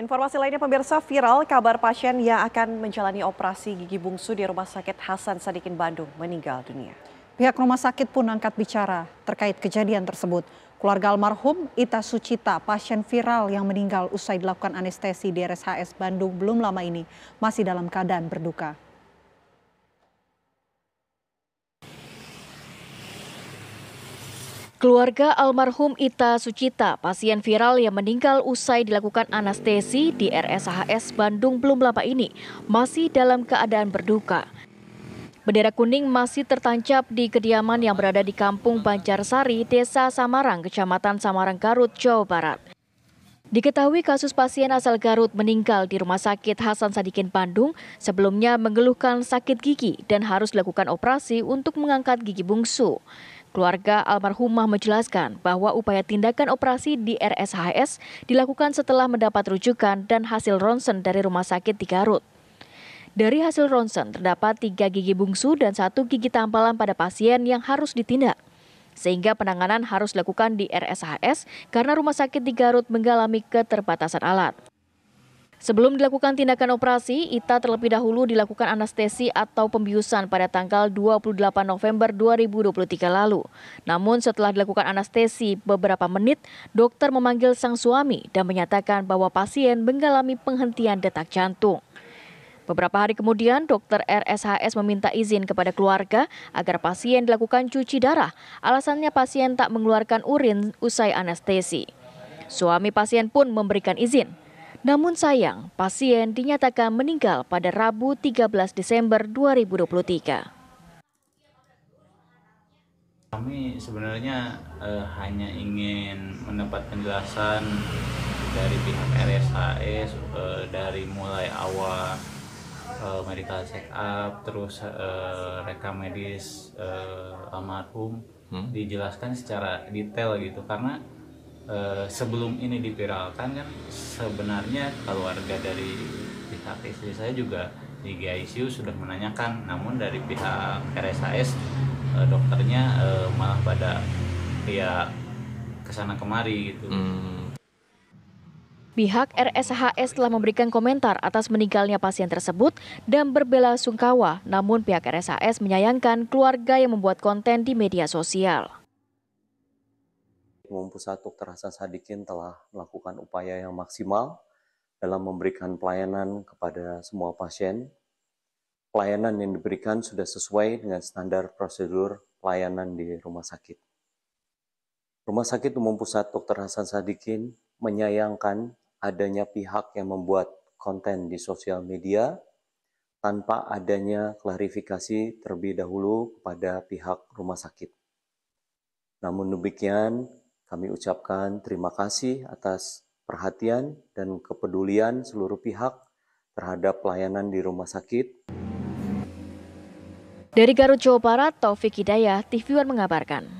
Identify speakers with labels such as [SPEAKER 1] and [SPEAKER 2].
[SPEAKER 1] Informasi lainnya pemirsa viral kabar pasien yang akan menjalani operasi gigi bungsu di Rumah
[SPEAKER 2] Sakit Hasan Sadikin Bandung meninggal dunia.
[SPEAKER 1] Pihak rumah sakit pun angkat bicara terkait kejadian tersebut. Keluarga almarhum Ita Sucita, pasien viral yang meninggal usai dilakukan anestesi di RSHS Bandung belum lama ini, masih dalam keadaan berduka.
[SPEAKER 3] Keluarga almarhum Ita Sucita, pasien viral yang meninggal usai dilakukan anestesi di RSHS Bandung belum lama ini, masih dalam keadaan berduka. Bendera kuning masih tertancap di kediaman yang berada di kampung Banjarsari, Desa Samarang, Kecamatan Samarang, Garut, Jawa Barat. Diketahui kasus pasien asal Garut meninggal di Rumah Sakit Hasan Sadikin Bandung, sebelumnya mengeluhkan sakit gigi dan harus dilakukan operasi untuk mengangkat gigi bungsu. Keluarga almarhumah menjelaskan bahwa upaya tindakan operasi di RSHS dilakukan setelah mendapat rujukan dan hasil ronsen dari rumah sakit di Garut. Dari hasil ronsen terdapat tiga gigi bungsu dan satu gigi tampalan pada pasien yang harus ditindak. Sehingga penanganan harus dilakukan di RSHS karena rumah sakit di Garut mengalami keterbatasan alat. Sebelum dilakukan tindakan operasi, Ita terlebih dahulu dilakukan anestesi atau pembiusan pada tanggal 28 November 2023 lalu. Namun setelah dilakukan anestesi beberapa menit, dokter memanggil sang suami dan menyatakan bahwa pasien mengalami penghentian detak jantung. Beberapa hari kemudian, dokter RSHS meminta izin kepada keluarga agar pasien dilakukan cuci darah. Alasannya pasien tak mengeluarkan urin usai anestesi. Suami pasien pun memberikan izin. Namun sayang, pasien dinyatakan meninggal pada Rabu 13 Desember 2023.
[SPEAKER 1] Kami sebenarnya eh, hanya ingin mendapat penjelasan dari pihak RSHS eh, dari mulai awal eh, medical check up terus eh, rekam medis eh, almarhum hmm? dijelaskan secara detail gitu karena Eh, sebelum ini dipiralkan kan sebenarnya keluarga dari pihak istri saya juga di GICU sudah menanyakan namun dari pihak RSAS e, eh, dokternya e, malah pada ya kesana kemari gitu hmm.
[SPEAKER 3] Pihak RSHS telah memberikan komentar atas meninggalnya pasien tersebut dan berbela sungkawa, namun pihak RSHS menyayangkan keluarga yang membuat konten di media sosial.
[SPEAKER 2] Umum Pusat Dr. Hasan Sadikin telah melakukan upaya yang maksimal dalam memberikan pelayanan kepada semua pasien. Pelayanan yang diberikan sudah sesuai dengan standar prosedur pelayanan di rumah sakit. Rumah Sakit Umum Pusat Dr. Hasan Sadikin menyayangkan adanya pihak yang membuat konten di sosial media tanpa adanya klarifikasi terlebih dahulu kepada pihak rumah sakit. Namun demikian, kami ucapkan terima kasih atas perhatian dan kepedulian seluruh pihak terhadap pelayanan di rumah sakit.
[SPEAKER 3] Dari Garut, Jawa Barat, Taufik Hidayah, TV One mengabarkan.